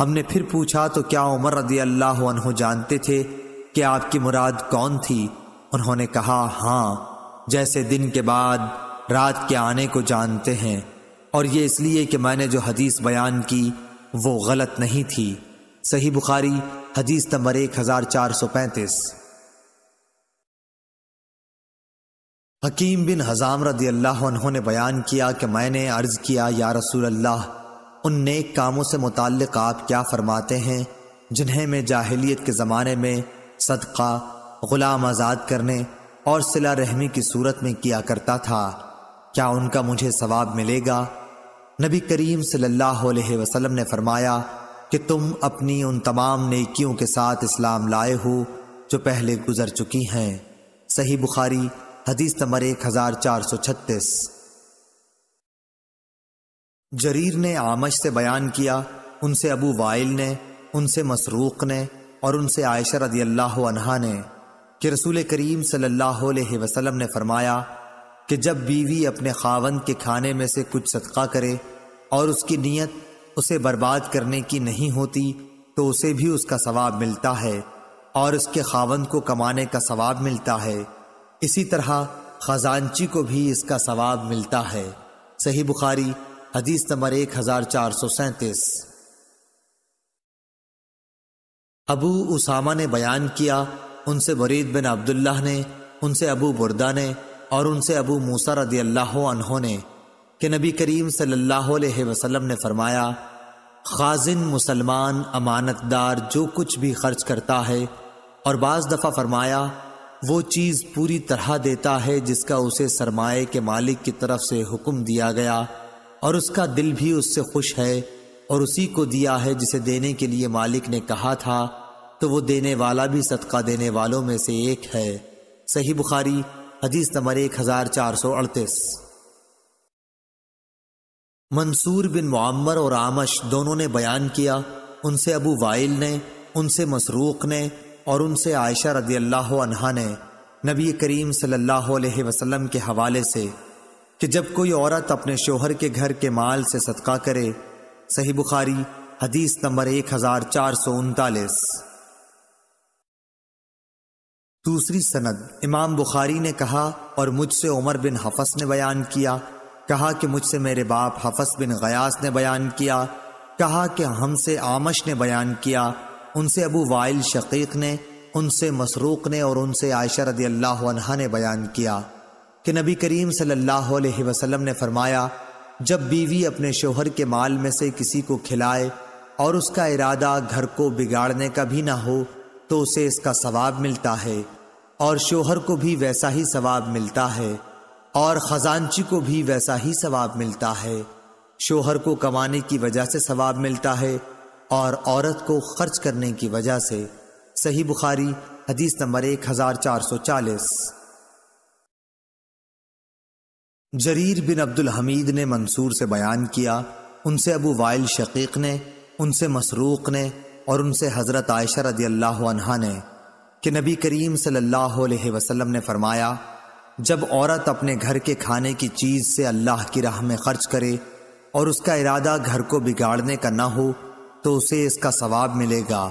हमने फिर पूछा तो क्या उमर रदी अल्लाह जानते थे कि आपकी मुराद कौन थी उन्होंने कहा हाँ जैसे दिन के बाद रात के आने को जानते हैं और ये इसलिए कि मैंने जो हदीस बयान की वो गलत नहीं थी सही बुखारी हदीस नंबर एक हज़ार चार सौ पैंतीस हकीम बिन हज़ाम रदी अल्लाह ने बयान किया कि मैंने अर्ज़ किया या रसूल अल्लाह उन नेक कामों से मुतक़ आप क्या फ़रमाते हैं जिन्हें मैं जाहिलियत के ज़माने में सदका ग़ुलाम आज़ाद करने और सिला रहमी की सूरत में किया करता था क्या उनका मुझे सवाब मिलेगा नबी करीम सल्लल्लाहु अलैहि वसल्लम ने फरमाया कि तुम अपनी उन तमाम नेकियों के साथ इस्लाम लाए हो जो पहले गुजर चुकी हैं सही बुखारी हदीस नंबर एक हजार चार सौ छत्तीस जरीर ने आमश से बयान किया उनसे अबू वाइल ने उनसे मसरूक ने और उनसे आयशा रदी अल्लाह अनहा ने कि रसूल करीम सल्लल्लाहु अलैहि वसल्लम ने फरमाया कि जब बीवी अपने खावंद के खाने में से कुछ सदका करे और उसकी नीयत उसे बर्बाद करने की नहीं होती तो उसे भी उसका सवाब मिलता है और उसके खावंद को कमाने का सवाब मिलता है इसी तरह खजानची को भी इसका सवाब मिलता है सही बुखारी हदीस नंबर एक हजार चार सौ सैंतीस अबू उसामा ने बयान किया उनसे बरीद बिन अब्दुल्लाह ने उनसे अबू बुरदा ने और उनसे अबू मूसा रदी अल्लाह ने कि नबी करीम सल्लल्लाहु अलैहि वसल्लम ने फरमाया खाजिन मुसलमान अमानतदार जो कुछ भी खर्च करता है और बाज़ दफ़ा फरमाया वो चीज़ पूरी तरह देता है जिसका उसे सरमाए के मालिक की तरफ से हुक्म दिया गया और उसका दिल भी उससे खुश है और उसी को दिया है जिसे देने के लिए मालिक ने कहा था तो वो देने वाला भी सदका देने वालों में से एक है सही बुखारी हदीस नंबर एक हजार चार सौ अड़तीस मंसूर बिन मामर और आमश दोनों ने बयान किया उनसे अबू वाइल ने उनसे मसरूक ने और उनसे आयशा रदी अल्लाह अनहा ने नबी करीम सल्लल्लाहु अलैहि वसल्लम के हवाले से कि जब कोई औरत अपने शोहर के घर के माल से सदका करे सही बुखारी हदीस नंबर एक हजार चार सौ उनतालीस दूसरी सनद इमाम बुखारी ने कहा और मुझसे उमर बिन हफस ने बयान किया कहा कि मुझसे मेरे बाप हफस बिन गयास ने बयान किया कहा कि हमसे आमश ने बयान किया उनसे अबू वाइल शकीक ने उनसे मसरूक ने और उनसे आयशा रदी अल्लाह ने बयान किया कि नबी करीम सल्लल्लाहु अलैहि वसल्लम ने फरमाया जब बीवी अपने शोहर के माल में से किसी को खिलाए और उसका इरादा घर को बिगाड़ने का भी ना हो तो उसे इसका सवाब मिलता है और शोहर को भी वैसा ही सवाब मिलता है और खजानची को भी वैसा ही सवाब मिलता है शोहर को कमाने की वजह से सवाब मिलता है और औरत को खर्च करने की वजह से सही बुखारी हदीस नंबर एक हजार चार सौ चालीस जरीर बिन अब्दुल हमीद ने मंसूर से बयान किया उनसे अबू वाइल शकीक ने उनसे मसरूक ने और उनसे हज़रत आयशा रदी अल्लाह ने कि नबी करीम सल्लल्लाहु अलैहि वसल्लम ने फरमाया जब औरत अपने घर के खाने की चीज़ से अल्लाह की राह में खर्च करे और उसका इरादा घर को बिगाड़ने का ना हो तो उसे इसका सवाब मिलेगा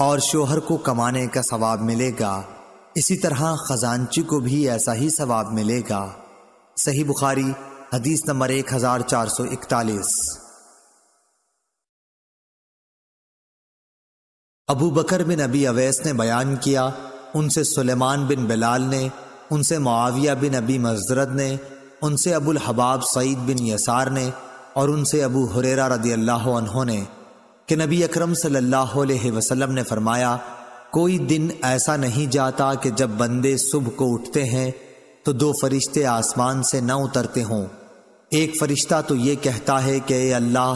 और शोहर को कमाने का सवाब मिलेगा इसी तरह खजानची को भी ऐसा ही सवाब मिलेगा सही बुखारी हदीस नंबर एक हजार चार सौ इकतालीस अबू बकर बिन अबी अवैस ने बयान किया उनसे सुलेमान बिन बिलाल ने उनसे मुआविया बिन अबी मजरत ने उनसे अबुल हबाब सईद बिन यसार ने और उनसे अबू हुरेरा रदी अल्लाह ने कि नबी अकरम सल्लल्लाहु अलैहि वसल्लम ने फरमाया कोई दिन ऐसा नहीं जाता कि जब बंदे सुबह को उठते हैं तो दो फरिश्ते आसमान से न उतरते हों एक फरिश्ता तो ये कहता है कि अल्लाह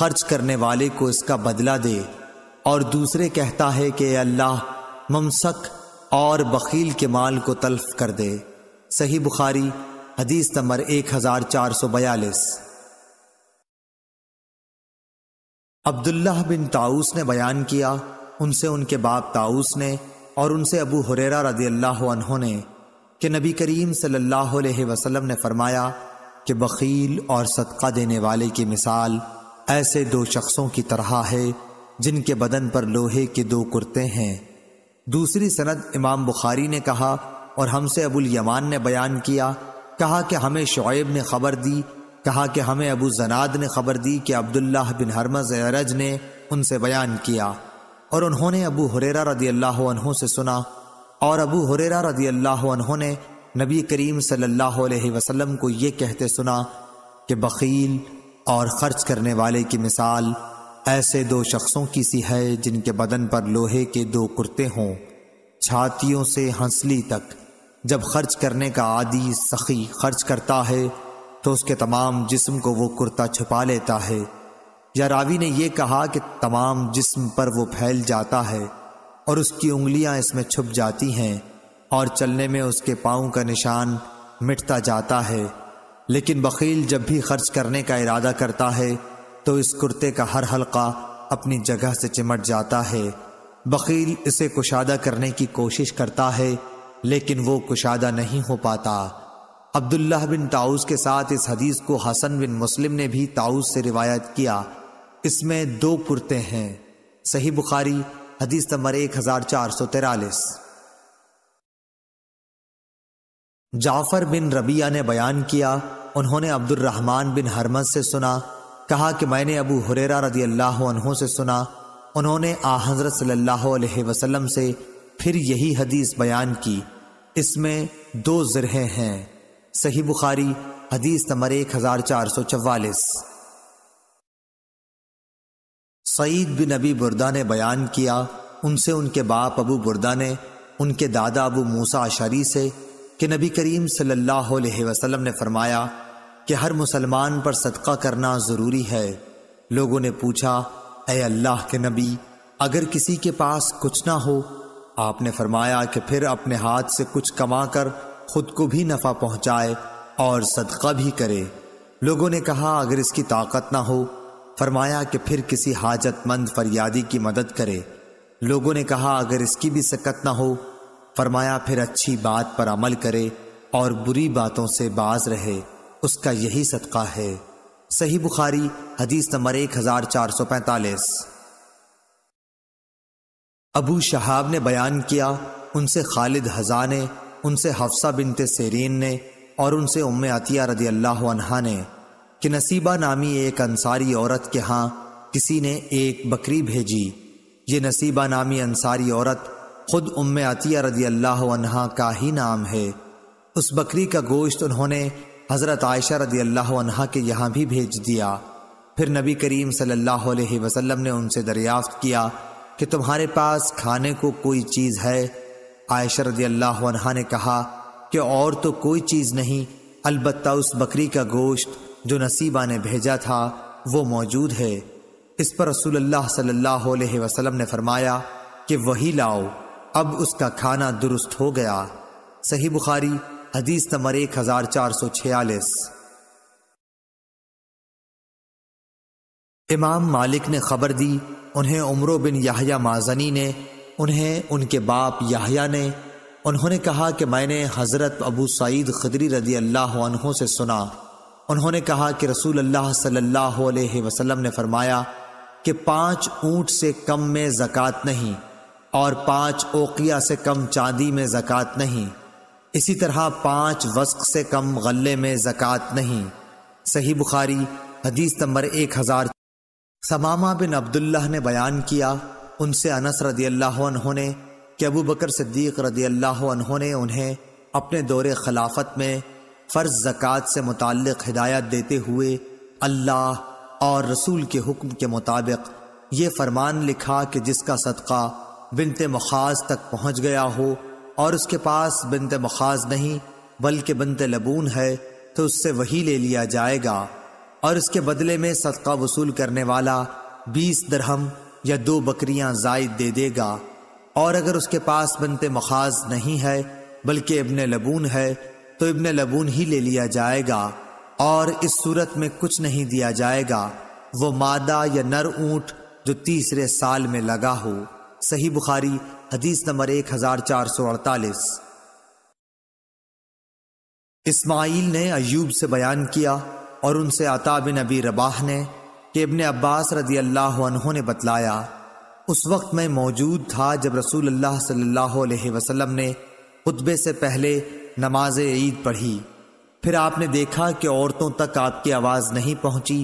खर्च करने वाले को इसका बदला दे और दूसरे कहता है कि अल्लाह ममसक और बकील के माल को तल्फ कर दे सही बुखारी हदीस नंबर एक हजार चार सौ बयालीस अब्दुल्लाह बिन ताऊस ने बयान किया उनसे उनके बाप ताऊस ने और उनसे अबू हुरेरा रदी अल्लाह ने कि नबी करीम सल्लल्लाहु अलैहि वसल्लम ने फरमाया कि बकील और सदका देने वाले की मिसाल ऐसे दो शख्सों की तरह है जिनके बदन पर लोहे के दो कुर्ते हैं दूसरी सनद इमाम बुखारी ने कहा और हमसे अबुल यमान ने बयान किया कहा कि हमें शुएब ने खबर दी कहा कि हमें अबू जनाद ने खबर दी कि अब्दुल्लाह बिन हरमज अरज ने उनसे बयान किया और उन्होंने अबू हुरेरा रदी अल्लाह से सुना और अबू हुरेरा रदी अल्लाह ने नबी करीम सल्लल्लाहु अलैहि वसल्लम को ये कहते सुना कि बकील और ख़र्च करने वाले की मिसाल ऐसे दो शख्सों की सी है जिनके बदन पर लोहे के दो कुर्ते हों छातियों से हंसली तक जब खर्च करने का आदि सखी खर्च करता है तो उसके तमाम जिस्म को वो कुर्ता छुपा लेता है या रावी ने यह कहा कि तमाम जिस्म पर वो फैल जाता है और उसकी उंगलियां इसमें छुप जाती हैं और चलने में उसके पाँव का निशान मिटता जाता है लेकिन बकील जब भी खर्च करने का इरादा करता है तो इस कुर्ते का हर हल्का अपनी जगह से चिमट जाता है बकील इसे कुशादा करने की कोशिश करता है लेकिन वो कुशादा नहीं हो पाता अब्दुल्लाह बिन ताउस के साथ इस हदीस को हसन बिन मुस्लिम ने भी ताउस से रिवायत किया इसमें दो कुर्ते हैं सही बुखारी हदीस नंबर एक हजार चार सौ तिरालीस जाफर बिन रबिया ने बयान किया उन्होंने अब्दुलरहमान बिन हरमत से सुना कहा कि मैंने अबू हुरेरा रदी अल्लाह से सुना उन्होंने आ हजरत सल्लल्लाहु अलैहि वसल्लम से फिर यही हदीस बयान की इसमें दो जरहे हैं सही बुखारी हदीस नंबर एक हज़ार चार सौ चवालीस सईद बिन नबी बुरदा ने बयान किया उनसे उनके बाप अबू बुरदा ने उनके दादा अबू मूसा अशरी से कि नबी करीम सल्लल्लाहु अलैहि वसल्लम ने फरमाया कि हर मुसलमान पर सदका करना ज़रूरी है लोगों ने पूछा ए अल्लाह के नबी अगर किसी के पास कुछ ना हो आपने फरमाया कि फिर अपने हाथ से कुछ कमा कर खुद को भी नफा पहुंचाए और सदका भी करे लोगों ने कहा अगर इसकी ताकत ना हो फरमाया कि फिर किसी हाजतमंद फरियादी की मदद करे लोगों ने कहा अगर इसकी भी सकत ना हो फरमाया फिर अच्छी बात पर अमल करे और बुरी बातों से बाज रहे उसका यही सदका है सही बुखारी हदीस नंबर एक हजार चार सौ पैंतालीस अबू शहाब ने बयान किया उनसे खालिद हजा ने उनसे हफ्सा बिनते सेरीन ने और उनसे उम्म अतिया रदी अल्लाह ने कि नसीबा नामी एक अंसारी औरत के हाँ किसी ने एक बकरी भेजी ये नसीबा नामी अंसारी औरत खुद उम्म अतिया रदी अल्लाह का ही नाम है उस बकरी का गोश्त उन्होंने हज़रत आयशा रदी अल्लाह के यहाँ भी भेज दिया फिर नबी करीम सल्लल्लाहु अलैहि वसल्लम ने उनसे दरियाफ्त किया कि तुम्हारे पास खाने को कोई चीज़ है आयशर अल्लाह ने कहा कि और तो कोई चीज़ नहीं अलबत् उस बकरी का गोश्त जो नसीबा ने भेजा था वो मौजूद है इस पर रसूल सल्लल्लाहु अलैहि वसल्लम ने फरमाया कि वही लाओ अब उसका खाना दुरुस्त हो गया सही बुखारी हदीस नंबर एक हजार चार सौ छियालीस इमाम मालिक ने खबर दी उन्हें उमरों बिन याहिया माजनी ने उन्हें उनके बाप याहिया ने उन्होंने कहा कि मैंने हज़रत अबू सईद खदरी रदी अल्लाह से सुना उन्होंने कहा कि रसूल अल्लाह सल्लल्लाहु अलैहि वसल्लम ने फरमाया कि पांच ऊँट से कम में ज़क़़त नहीं और पांच ओकिया से कम चांदी में ज़क़़त नहीं इसी तरह पांच वस्क से कम गले में ज़क़़त नहीं सही बुखारी हदीस नंबर एक हज़ार समामा बिन अब्दुल्ला ने बयान किया उनसे अनस रदी अल्लाह ने कि अबू बकर सिद्दीक रदी अल्लाह ने उन्हें अपने दौरे खिलाफत में फ़र्ज ज़क़़त से मुतक़ हिदायत देते हुए अल्लाह और रसूल के हुक्म के मुताबिक ये फरमान लिखा कि जिसका सदका बिनत मखाज तक पहुँच गया हो और उसके पास बिनत मखाज नहीं बल्कि बिनत लबून है तो उससे वही ले लिया जाएगा और इसके बदले में सदका वसूल करने वाला बीस दरहम या दो बकरियां जायद दे देगा और अगर उसके पास बनते मखाज नहीं है बल्कि इबन लबून है तो इबन लबून ही ले लिया जाएगा और इस सूरत में कुछ नहीं दिया जाएगा वो मादा या नर ऊंट जो तीसरे साल में लगा हो सही बुखारी हदीस नंबर एक हजार चार सौ अड़तालीस इस्माइल ने अयूब से बयान किया और उनसे अताबिन अबी रबाह ने कि इबन अब्बास रदी अल्लाह ने बतलाया उस वक्त मैं मौजूद था जब रसूल अल्लाह सल्लल्लाहु अलैहि वसल्लम ने खुतबे से पहले नमाज ईद पढ़ी फिर आपने देखा कि औरतों तक आपकी आवाज़ नहीं पहुंची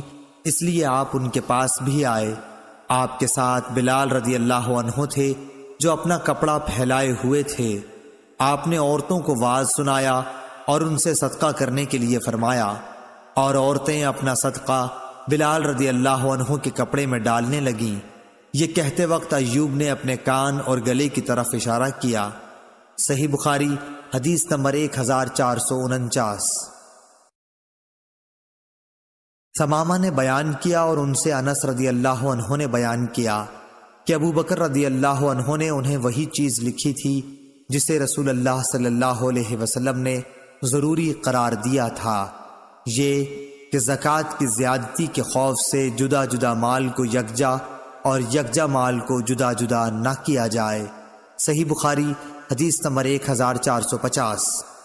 इसलिए आप उनके पास भी आए आपके साथ बिलाल रदी अल्लाह थे जो अपना कपड़ा फैलाए हुए थे आपने औरतों को वाज सुनाया और उनसे सदका करने के लिए फरमाया औरतें अपना सदका बिलाल रदी अल्लाह अनहों के कपड़े में डालने लगी ये कहते वक्त अयूब ने अपने कान और गले की तरफ इशारा किया सही बुखारी हदीस नंबर एक हजार चार सौ उनचास समामा ने बयान किया और उनसे अनस रदी अल्लाह अनहों ने बयान किया कि अबू बकर रदी अल्लाह अनहों ने उन्हें वही चीज़ लिखी थी जिसे रसूल अल्लाह सल्लल्लाहु अलैहि वसल्लम ने ज़रूरी करार दिया था ये कि ज़क़़त की ज़्यादती के खौफ से जुदा जुदा माल को यकजा और यकजा माल को जुदा जुदा ना किया जाए सही बुखारी हदीस नंबर एक हज़ार चार सौ पचास